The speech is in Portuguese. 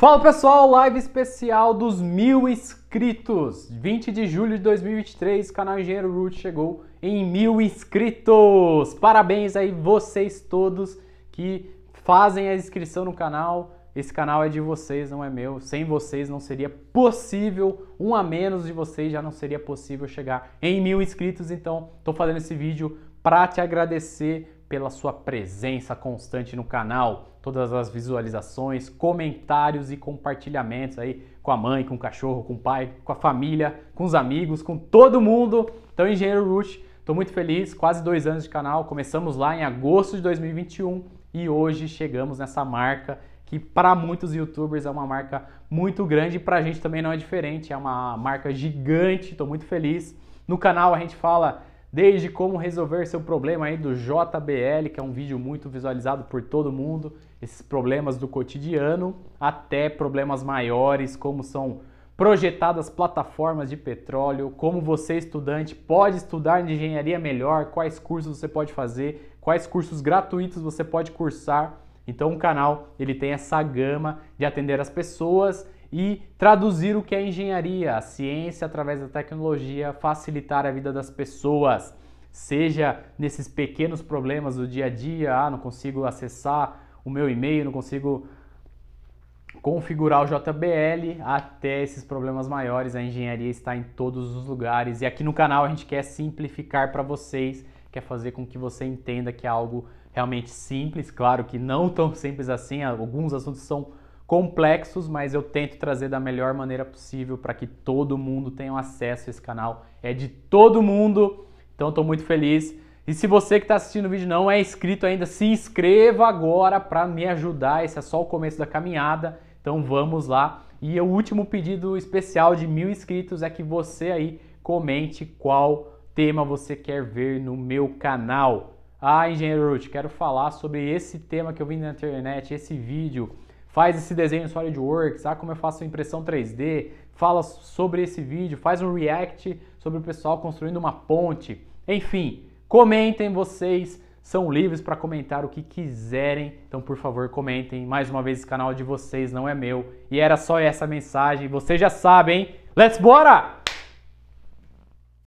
Fala pessoal, live especial dos mil inscritos. 20 de julho de 2023, o canal Engenheiro Root chegou em mil inscritos. Parabéns aí vocês todos que fazem a inscrição no canal. Esse canal é de vocês, não é meu. Sem vocês não seria possível, um a menos de vocês já não seria possível chegar em mil inscritos. Então, estou fazendo esse vídeo para te agradecer pela sua presença constante no canal, todas as visualizações, comentários e compartilhamentos aí com a mãe, com o cachorro, com o pai, com a família, com os amigos, com todo mundo. Então, Engenheiro Rush, estou muito feliz, quase dois anos de canal, começamos lá em agosto de 2021 e hoje chegamos nessa marca que para muitos youtubers é uma marca muito grande e para a gente também não é diferente, é uma marca gigante, estou muito feliz. No canal a gente fala desde como resolver seu problema aí do JBL, que é um vídeo muito visualizado por todo mundo, esses problemas do cotidiano, até problemas maiores, como são projetadas plataformas de petróleo, como você estudante pode estudar engenharia melhor, quais cursos você pode fazer, quais cursos gratuitos você pode cursar. Então o canal ele tem essa gama de atender as pessoas e traduzir o que é engenharia, a ciência através da tecnologia, facilitar a vida das pessoas, seja nesses pequenos problemas do dia a dia, ah, não consigo acessar o meu e-mail, não consigo configurar o JBL, até esses problemas maiores, a engenharia está em todos os lugares e aqui no canal a gente quer simplificar para vocês, quer fazer com que você entenda que é algo realmente simples, claro que não tão simples assim, alguns assuntos são complexos, mas eu tento trazer da melhor maneira possível para que todo mundo tenha acesso a esse canal. É de todo mundo, então estou muito feliz. E se você que está assistindo o vídeo não é inscrito ainda, se inscreva agora para me ajudar. Esse é só o começo da caminhada, então vamos lá. E o último pedido especial de mil inscritos é que você aí comente qual tema você quer ver no meu canal. Ah, Engenheiro Ruth, quero falar sobre esse tema que eu vi na internet, esse vídeo faz esse desenho em SolidWorks, sabe como eu faço impressão 3D, fala sobre esse vídeo, faz um react sobre o pessoal construindo uma ponte. Enfim, comentem vocês, são livres para comentar o que quiserem, então por favor comentem. Mais uma vez, esse canal é de vocês, não é meu. E era só essa mensagem, vocês já sabem, hein? Let's bora!